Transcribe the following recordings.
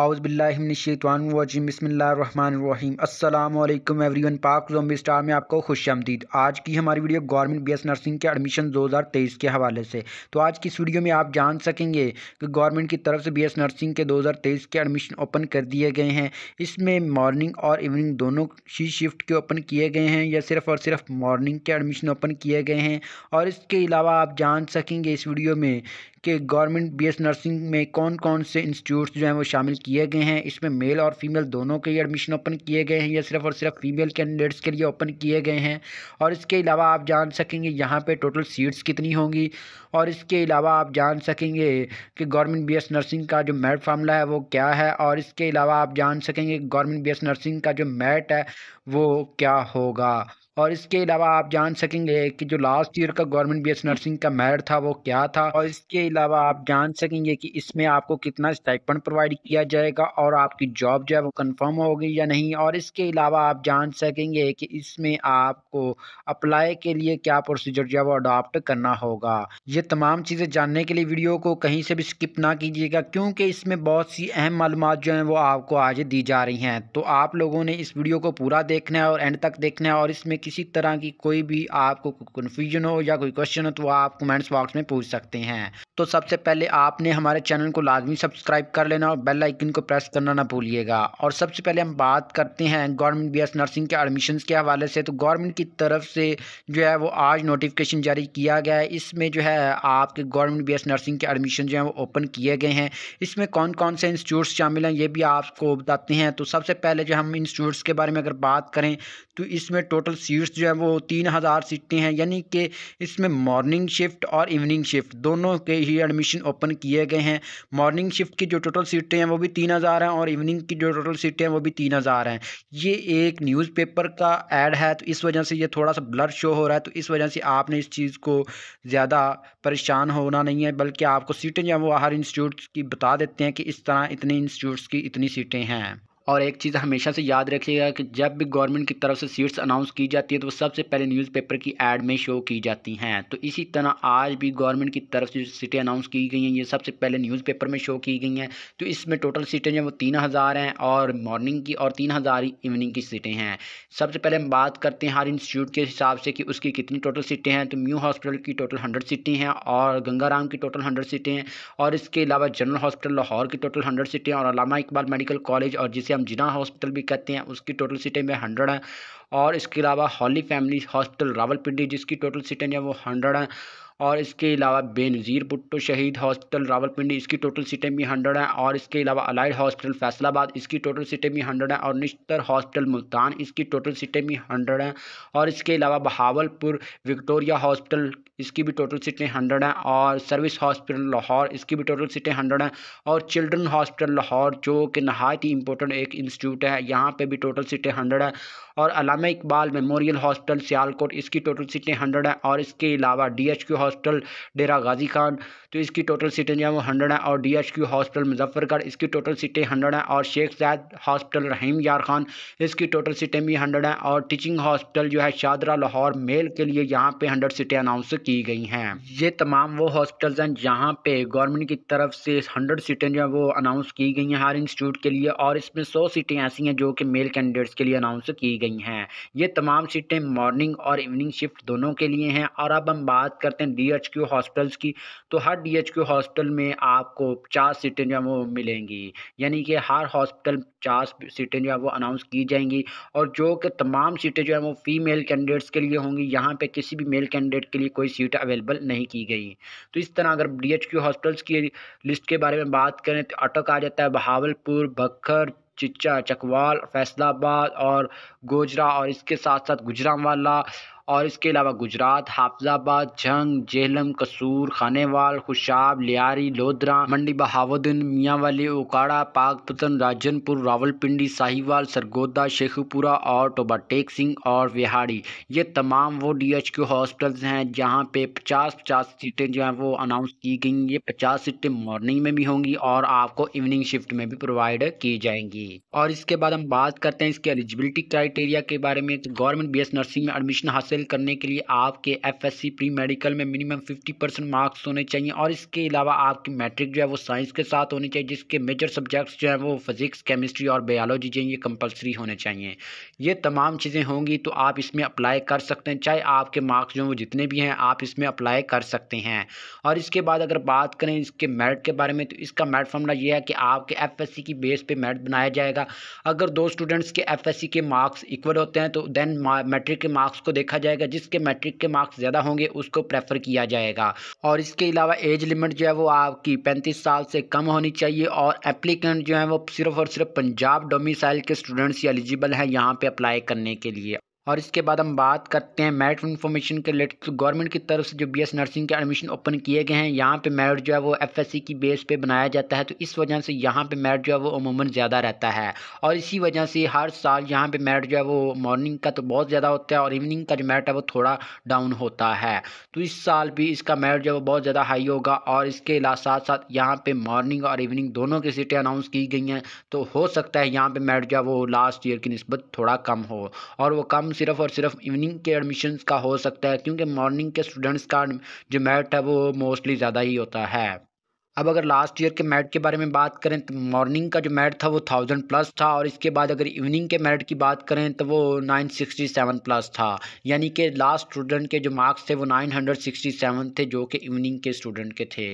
आउज़बिल्लाशवानवजीम बसमीम अल्लाम एवरीवन पाक जोम्बी स्टार में आपको खुश आमदीद आज की हमारी video government B S nursing के एडमिशन 2023 के हवाले से तो आज की इस वीडियो में आप जान सकेंगे कि गवर्नमेंट की तरफ से बी एस नर्सिंग के 2023 के एडमिशन ओपन कर दिए गए हैं इसमें मॉर्निंग और इवनिंग दोनों ही शिफ्ट के ओपन किए गए हैं या सिर्फ और सिर्फ मॉर्निंग के एडमिशन ओपन किए गए हैं और इसके अलावा आप जान सकेंगे इस वीडियो में के गवर्नमेंट बी एस नर्सिंग में कौन कौन से इंस्टीट्यूट जो हैं वो शामिल किए गए हैं इसमें मेल और फीमेल दोनों के ही एडमिशन ओपन किए गए हैं या सिर्फ और सिर्फ फीमेल कैंडिडेट्स के लिए ओपन किए गए हैं और इसके अलावा आप जान सकेंगे यहाँ पर टोटल सीट्स कितनी होंगी और इसके अलावा आप जान सकेंगे कि गवर्नमेंट बी एस नर्सिंग का जो मेरिट फार्मूला है वो क्या है और इसके अलावा आप जान सकेंगे गवर्नमेंट बी एस नर्सिंग का जो मेरिट है वो क्या होगा और इसके अलावा आप जान सकेंगे कि जो लास्ट ईयर का गवर्नमेंट बी नर्सिंग का मैर था वो क्या था और इसके अलावा आप जान सकेंगे कि इसमें आपको कितना स्टाइपन प्रोवाइड किया जाएगा और आपकी जॉब जो है वो कन्फर्म होगी या नहीं और इसके अलावा आप जान सकेंगे कि इसमें आपको अप्लाई के लिए क्या प्रोसीजर जो है वो अडॉप्ट करना होगा ये तमाम चीज़ें जानने के लिए वीडियो को कहीं से भी स्किप ना कीजिएगा क्योंकि इसमें बहुत सी अहम मालूम जो हैं वो आपको आज दी जा रही हैं तो आप लोगों ने इस वीडियो को पूरा देखना है और एंड तक देखना है और इसमें किसी तरह की कोई भी आपको कन्फ्यूजन हो या कोई क्वेश्चन हो तो आप कमेंट्स बॉक्स में पूछ सकते हैं तो सबसे पहले आपने हमारे चैनल को लाजमी सब्सक्राइब कर लेना और बेल आइकन को प्रेस करना ना भूलिएगा और सबसे पहले हम बात करते हैं गवर्नमेंट बी नर्सिंग के एडमिशन के हवाले से तो गवर्नमेंट की तरफ से जो है वो आज नोटिफिकेशन जारी किया गया है इसमें जो है आपके गवर्नमेंट बी नर्सिंग के एडमिशन जो है वो ओपन किए गए हैं इसमें कौन कौन से इंस्टीट्यूट्स शामिल हैं ये भी आपको बताते हैं तो सबसे पहले जो हम इंस्टीट्यूट्स के बारे में अगर बात करें तो इसमें टोटल सी सीट्स जो हैं वो तीन हज़ार सीटें हैं यानी कि इसमें मॉर्निंग शिफ्ट और इवनिंग शिफ्ट दोनों के ही एडमिशन ओपन किए गए हैं मॉर्निंग शिफ्ट की जो टोटल सीटें हैं वो भी तीन हज़ार हैं और इवनिंग की जो टोटल सीटें हैं वो भी तीन हज़ार हैं ये एक न्यूज़पेपर का एड है तो इस वजह से ये थोड़ा सा ब्लर शो हो रहा है तो इस वजह से आपने इस चीज़ को ज़्यादा परेशान होना नहीं है बल्कि आपको सीटें जो है वो हर इंस्टीट्यूट की बता देते हैं कि इस तरह इतने इंस्टीट्यूट्स की इतनी सीटें हैं और एक चीज़ हमेशा से याद रखिएगा कि जब भी गवर्नमेंट की तरफ से सीट्स अनाउंस की जाती है तो वो सबसे पहले न्यूज़पेपर की एड में शो की जाती हैं तो इसी तरह आज भी गवर्नमेंट की तरफ से सीटें अनाउंस की गई हैं ये सबसे पहले न्यूज़पेपर में शो की गई हैं तो इसमें टोटल सीटें जो वो तीन हज़ार हैं और मॉर्निंग की और तीन हज़ार इवनिंग की सीटें हैं सबसे पहले हम बात करते हैं हर इंस्टीट्यूट के हिसाब से कि उसकी कितनी टोटल सीटें हैं तो म्यू हॉस्पिटल की टोटल हंड्रेड सीटें हैं और गंगाराम की टोटल हंड्रेड सीटें हैं और इसके अलावा जनरल हॉस्पिटल लाहौर की टोटल हंड्रेड सीटें और अलामा इकबाल मेडिकल कॉलेज और जिसे हम जिना हॉस्पिटल भी कहते हैं उसकी टोटल सीटें में हंड्रेड हैं और इसके अलावा हॉली फैमिली हॉस्पिटल रावलपिंडी जिसकी टोटल सीटें जो वो हंड्रेड हैं और इसके अलावा बेनज़ीर भुट्टो शहीद हॉस्पिटल रावलपिंडी इसकी टोटल सीटें भी हंड्रेड हैं और इसके अलावा अलाइड हॉस्पिटल फैसलाबाद इसकी टोटल सीटें भी हंड्रेड हैं और निश्तर हॉस्पिटल मुल्तान इसकी टोटल सीटें भी हंड्रेड हैं और इसके अलावा बहावलपुर विक्टोरिया हॉस्पिटल इसकी भी टोटल सीटें हंड्रेड हैं और सर्विस हॉस्पिटल लाहौर इसकी भी टोटल सीटें हंड्रेड हैं और चिल्ड्रन हॉस्पिटल लाहौर जो कि नहायत ही इंपॉर्टेंट एक इंस्टीट्यूट है यहाँ पर भी टोटल सीटें हंड्रेड है और अलामा इकबाल मेमोरियल हॉस्टल सियालकोट इसकी टोटल सीटें हंड्रेड हैं और इसके अलावा D H Q hostel Dera Ghazi Khan तो इसकी टोटल सीटें जो है वो हंड्रेड हैं और D H Q hostel Muzaffargarh इसकी टोटल सीटें हंड्रेड हैं और शेख जैद हॉस्टल रहीम यार खान इसकी टोटल सीटें भी हंड्रेड हैं और टीचिंग हॉस्टल जो है शादरा लाहौर मेल के लिए यहाँ पर हंड्रेड सीटें अनाउंस की गई हैं ये तमाम वो हॉस्टल्स हैं जहाँ पे गवर्नमेंट की तरफ से हंड्रेड सीटें जो है वो अनाउंस की गई हैं हर इंस्टीट्यूट के लिए और इसमें सौ सीटें ऐसी हैं जो कि मेल कैंडिडेट्स के लिए अनाउंस की गई गई हैं ये तमाम सीटें मॉर्निंग और इवनिंग शिफ्ट दोनों के लिए हैं और अब हम बात करते हैं डी हॉस्पिटल्स की तो हर डी एच हॉस्पिटल में आपको चार सीटें जो है वो मिलेंगी यानी कि हर हॉस्पिटल चार सीटें जो है वो अनाउंस की जाएंगी और जो कि तमाम सीटें जो है वो फीमेल कैंडिडेट्स के लिए होंगी यहाँ पे किसी भी मेल कैंडिडेट के लिए कोई सीट अवेलेबल नहीं की गई तो इस तरह अगर डी एच हॉस्पिटल्स की लिस्ट के बारे में बात करें तो अटक आ जाता है बहावलपुर बखर चिच्चा चकवाल फैसलाबाद और गोजरा और इसके साथ साथ गुजरावाला और इसके अलावा गुजरात हाफजाबाद जंग जेहलम कसूर खानेवाल खुशाब लियारी लोधरा मंडी बहावुद्दीन मियाँवाली उकाड़ा पाकपतन राजनपुर रावलपिंडी साहिवाल सरगोदा शेखुपुरा और टोबा टेक सिंह और विहाड़ी ये तमाम वो डी एच क्यू हॉस्पिटल्स हैं जहाँ पे पचास पचास सीटें जो हैं वो अनाउंस की गई ये पचास सीटें मॉर्निंग में भी होंगी और आपको इवनिंग शिफ्ट में भी प्रोवाइड की जाएंगी और इसके बाद हम बात करते हैं इसके एलिजिबिलिटी क्राइटेरिया के बारे में तो गवर्नमेंट बी एस नर्सिंग में एडमिशन हासिल हासिल करने के लिए आपके एफएससी प्री मेडिकल में मिनिमम 50 परसेंट मार्क्स होने चाहिए और इसके अलावा आपकी मैट्रिक जो है वो साइंस के साथ होनी चाहिए जिसके मेजर सब्जेक्ट्स जो है वो फिज़िक्स केमिस्ट्री और बायोलॉजी जो ये कंपलसरी होने चाहिए ये तमाम चीज़ें होंगी तो आप इसमें अप्लाई कर सकते हैं चाहे आपके मार्क्स जो हैं वो जितने भी हैं आप इसमें अप्लाई कर सकते हैं और इसके बाद अगर बात करें इसके मेरिट के बारे में तो इसका मेरिट फॉर्मूला ये है कि आपके एफ की बेस पर मेरिट बनाया जाएगा अगर दो स्टूडेंट्स के एफ के मार्क्स इक्वल होते हैं तो देन मैट्रिक के मार्क्स को देखा जाएगा जिसके मैट्रिक के मार्क्स ज़्यादा होंगे उसको प्रेफर किया जाएगा और इसके अलावा एज लिमिट जो है वो आपकी पैंतीस साल से कम होनी चाहिए और एप्लीकेंट जो है वो सिर्फ और सिर्फ पंजाब डोमिसाइल के स्टूडेंट्स ही एलिजिबल हैं यहाँ पर अप्लाई करने के लिए और इसके बाद हम बात करते हैं मेरिट इन्फॉर्मेशन के रिलेटेड तो गवर्नमेंट की तरफ से जो बीएस नर्सिंग के एडमिशन ओपन किए गए हैं यहाँ पे मेरिट जो है वो एफएससी की बेस पे बनाया जाता है तो इस वजह से यहाँ पे मेरिट जो है वो अमूमन ज़्यादा रहता है और इसी वजह से हर साल यहाँ पे मेरिट जो है वो मॉर्निंग का तो बहुत ज़्यादा होता है और इवनिंग का जो मेरिट है वो थोड़ा डाउन होता है तो इस साल भी इसका मेरिट जो है वो बहुत ज़्यादा हाई होगा और इसके साथ साथ यहाँ पर मॉर्निंग और इवनिंग दोनों की सीटें अनाउंस की गई हैं तो हो सकता है यहाँ पर मेरिट जो है वो लास्ट ईयर की नस्बत थोड़ा कम हो और वो कम सिर्फ और सिर्फ इवनिंग के एडमिशन्स का हो सकता है क्योंकि मॉर्निंग के स्टूडेंट्स का जो मैट है वो मोस्टली ज़्यादा ही होता है अब अगर लास्ट ईयर के मेरिट के बारे में बात करें तो मॉर्निंग का जो मेरिट था वो थाउजेंड प्लस था और इसके बाद अगर इवनिंग के मेरिट की बात करें तो वो नाइन सिक्सटी सेवन प्लस था यानी कि लास्ट स्टूडेंट के जो मार्क्स थे वो नाइन हंड्रेड सिक्सटी सेवन थे जो कि इवनिंग के स्टूडेंट के थे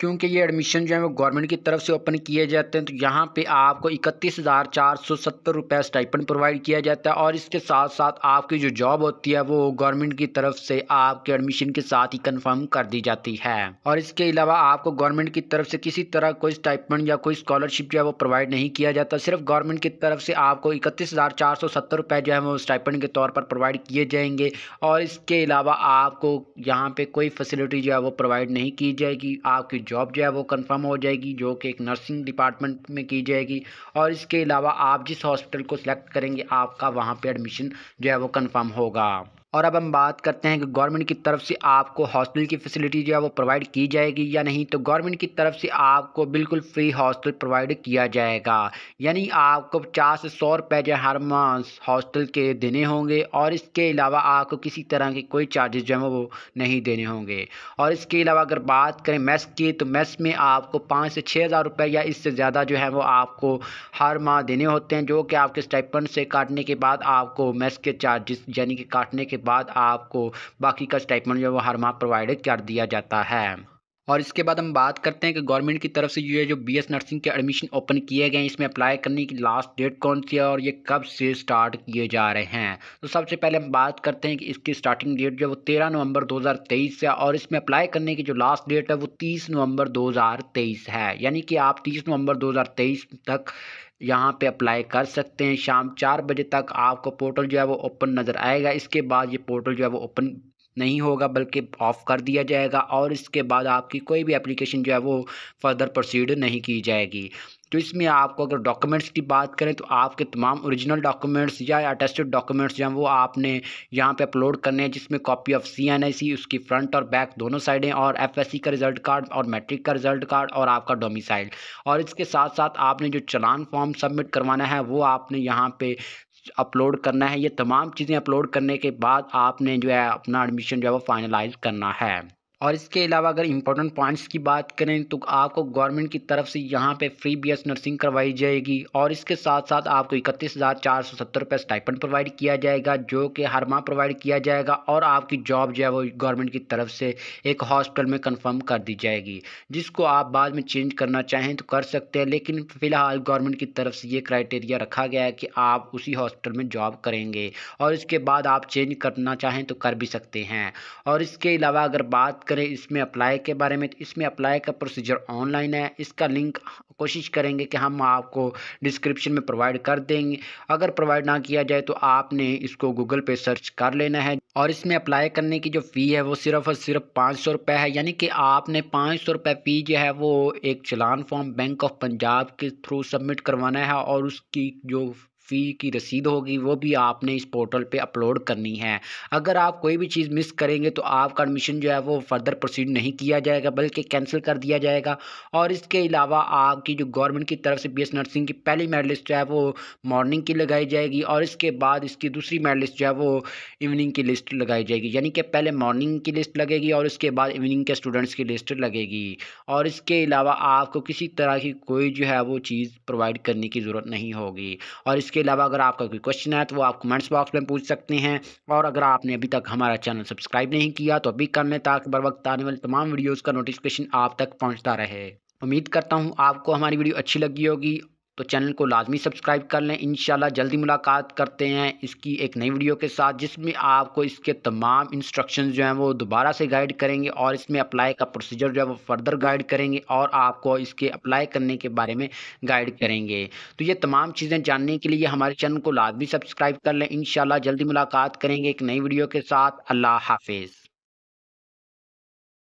क्योंकि ये एडमिशन जो है वो गवर्नमेंट की तरफ से ओपन किए जाते हैं तो यहाँ पे आपको इकतीस हज़ार चार सौ सत्तर रुपये स्टाइपन प्रोवाइड किया जाता है और इसके साथ साथ आपकी जो जॉब होती है वो गवर्नमेंट की तरफ से आपके एडमिशन के साथ ही कन्फर्म कर दी जाती है और इसके अलावा आपको गवर्नमेंट की तरफ से किसी तरह कोई स्टाइपन या कोई स्कॉलरशिप जो है वो प्रोवाइड नहीं किया जाता सिर्फ गवर्नमेंट की तरफ से आपको इकतीस हज़ार चार सौ सत्तर रुपये जो है वो स्टाइपन के तौर पर प्रोवाइड किए जाएंगे और इसके अलावा आपको यहाँ पर कोई फैसिलिटी जो है वो प्रोवाइड नहीं की जाएगी आपकी जॉब जो है वो कंफर्म हो जाएगी जो कि एक नर्सिंग डिपार्टमेंट में की जाएगी और इसके अलावा आप जिस हॉस्पिटल को सिलेक्ट करेंगे आपका वहाँ पर एडमिशन जो है वो कन्फर्म होगा और अब हम बात करते हैं कि गवर्नमेंट की तरफ से आपको हॉस्टल की फैसिलिटी जो है वो प्रोवाइड की जाएगी या नहीं तो गवर्नमेंट की तरफ से आपको बिल्कुल फ्री हॉस्टल प्रोवाइड किया जाएगा यानी आपको पचास से सौ रुपए जो हर मास हॉस्टल के देने होंगे और इसके अलावा आपको किसी तरह के कोई चार्जेस जो है वो नहीं देने होंगे और इसके अलावा अगर बात करें मेस की तो मेस में आपको पाँच से छः हज़ार रुपये या इससे ज़्यादा जो है वो आपको हर माह देने होते हैं जो कि आपके स्टाइपेंड से काटने के बाद आपको मेस के चार्जेस यानी कि काटने के बाद आपको बाकी का स्टेटमेंट जो है वो हर माह प्रोवाइड कर दिया जाता है और इसके बाद हम बात करते हैं कि गवर्नमेंट की तरफ से ये जो एस नर्सिंग के एडमिशन ओपन किए गए हैं इसमें अप्लाई करने की लास्ट डेट कौन सी है और ये कब से स्टार्ट किए जा रहे हैं तो सबसे पहले हम बात करते हैं कि इसकी स्टार्टिंग डेट जो है वो तेरह नवंबर 2023 है और इसमें अप्लाई करने की जो लास्ट डेट है वो तीस नवंबर दो है यानी कि आप तीस नवंबर दो तक यहाँ पे अप्लाई कर सकते हैं शाम चार बजे तक आपको पोर्टल जो है वो ओपन नज़र आएगा इसके बाद ये पोर्टल जो है वो ओपन नहीं होगा बल्कि ऑफ़ कर दिया जाएगा और इसके बाद आपकी कोई भी एप्लीकेशन जो है वो फर्दर प्रोसीड नहीं की जाएगी तो इसमें आपको अगर डॉक्यूमेंट्स की बात करें तो आपके तमाम ओरिजिनल डॉक्यूमेंट्स या अटेस्टेड डॉक्यूमेंट्स जो हैं वो आपने यहाँ पे अपलोड करने हैं जिसमें copy of C N I C उसकी फ्रंट और बैक दोनों साइडें और एफ एस सी का रिजल्ट कार्ड और मैट्रिक का रिजल्ट कार्ड और आपका डोमिसाइल और इसके साथ साथ आपने जो चलान फॉर्म सबमिट करवाना है वो आपने यहाँ पर अपलोड करना है ये तमाम चीज़ें अपलोड करने के बाद आपने जो है अपना एडमिशन जो है वो फाइनलाइज करना है और इसके अलावा अगर इम्पोर्टेंट पॉइंट्स की बात करें तो आपको गवर्नमेंट की तरफ से यहाँ पे फ्री बी नर्सिंग करवाई जाएगी और इसके साथ साथ आपको इकतीस हज़ार चार सौ सत्तर रुपये स्टाइपन प्रोवाइड किया जाएगा जो कि हर माह प्रोवाइड किया जाएगा और आपकी जॉब जो है वो गवर्नमेंट की तरफ से एक हॉस्पिटल में कन्फर्म कर दी जाएगी जिसको आप बाद में चेंज करना चाहें तो कर सकते हैं लेकिन फ़िलहाल गवर्नमेंट की तरफ से ये क्राइटेरिया रखा गया है कि आप उसी हॉस्पिटल में जॉब करेंगे और इसके बाद आप चेंज करना चाहें तो कर भी सकते हैं और इसके अलावा अगर बात करें इसमें अप्लाई के बारे में तो इसमें अप्लाई का प्रोसीजर ऑनलाइन है इसका लिंक कोशिश करेंगे कि हम आपको डिस्क्रिप्शन में प्रोवाइड कर देंगे अगर प्रोवाइड ना किया जाए तो आपने इसको गूगल पे सर्च कर लेना है और इसमें अप्लाई करने की जो फ़ी है वो सिर्फ और सिर्फ पाँच सौ रुपये है यानी कि आपने पाँच सौ रुपये फ़ी जो है वो एक challan form bank of Punjab के थ्रू सबमिट करवाना है और उसकी जो फ़ी की रसीद होगी वो भी आपने इस पोर्टल पे अपलोड करनी है अगर आप कोई भी चीज़ मिस करेंगे तो आपका एडमिशन जो है वो फर्दर प्रोसीड नहीं किया जाएगा बल्कि कैंसिल कर दिया जाएगा और इसके अलावा आपकी जो गवर्नमेंट की तरफ से बी नर्सिंग की पहली मेडलिस्ट लिस्ट जो है वो मॉर्निंग की लगाई जाएगी और इसके बाद इसकी दूसरी मेरिट लिस्ट जो है वो इवनिंग की लिस्ट लगाई जाएगी यानी कि पहले मॉर्निंग की लिस्ट लगेगी और इसके बाद इवनिंग के स्टूडेंट्स की लिस्ट लगेगी और इसके अलावा आपको किसी तरह की कोई जो है वो चीज़ प्रोवाइड करने की ज़रूरत नहीं होगी और इस इसके अलावा अगर आपका कोई क्वेश्चन है तो वो आप कमेंट्स बॉक्स में पूछ सकते हैं और अगर आपने अभी तक हमारा चैनल सब्सक्राइब नहीं किया तो अभी कर लें ताकि बर वक्त आने वाली तमाम वीडियोज़ का नोटिफिकेशन आप तक पहुँचता रहे उम्मीद करता हूँ आपको हमारी वीडियो अच्छी लगी होगी तो चैनल को लाजमी सब्सक्राइब कर लें इन जल्दी मुलाकात करते हैं इसकी एक नई वीडियो के साथ जिसमें आपको इसके तमाम इंस्ट्रक्शन जो हैं वो दोबारा से गाइड करेंगे और इसमें अप्लाई का प्रोसीजर जो है वो फर्दर गाइड करेंगे और आपको इसके अप्लाई करने के बारे में गाइड करेंगे तो ये तमाम चीज़ें जानने के लिए हमारे चैनल को लाजमी सब्सक्राइब कर लें इन जल्दी मुलाकात करेंगे एक नई वीडियो के साथ अल्लाह हाफिज़